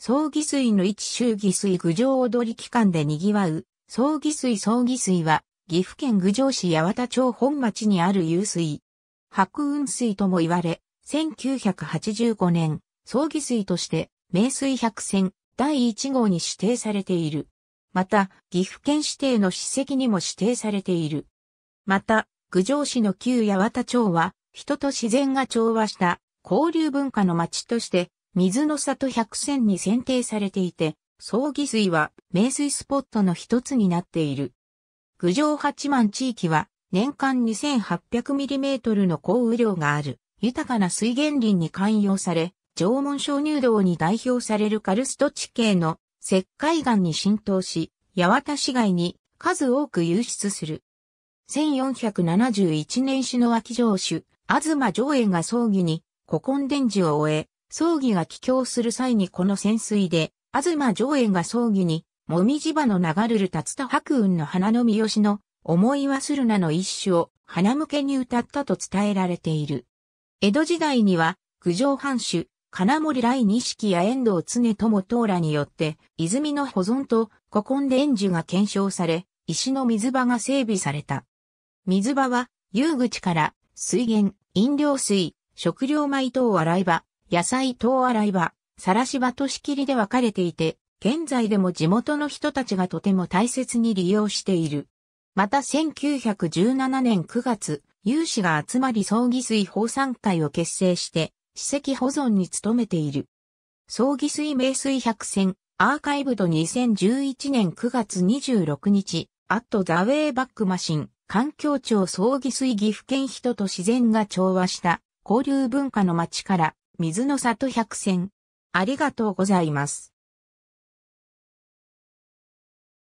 葬儀水の一州儀水郡上踊り期間で賑わう、葬儀水葬儀水は、岐阜県郡上市八幡町本町にある湧水。白雲水とも言われ、1985年、葬儀水として、名水百選第1号に指定されている。また、岐阜県指定の史跡にも指定されている。また、郡上市の旧八幡町は、人と自然が調和した交流文化の町として水の里百選に選定されていて、葬儀水は名水スポットの一つになっている。郡上八幡地域は年間 2800mm の降雨量がある豊かな水源林に寛容され、縄文鍾乳洞に代表されるカルスト地形の石灰岩に浸透し、八幡市街に数多く流出する。1471年市の脇城主、東上英が葬儀に古今伝授を終え、葬儀が帰郷する際にこの潜水で、東上演が葬儀に、もみじ場の流れる竜田白雲の花の三好の、思いはするなの一種を、花向けに歌ったと伝えられている。江戸時代には、九条藩主、金森来錦や遠藤常友等らによって、泉の保存と古今で演寿が検証され、石の水場が整備された。水場は、遊口から、水源、飲料水、食料米等洗い場、野菜等洗い場、さらし場と仕切りで分かれていて、現在でも地元の人たちがとても大切に利用している。また1917年9月、有志が集まり葬儀水放散会を結成して、史跡保存に努めている。葬儀水名水百選、アーカイブド2011年9月26日、アットザウェイバックマシン、環境庁葬儀水岐阜県人と自然が調和した、交流文化の街から水の里百選。ありがとうございます。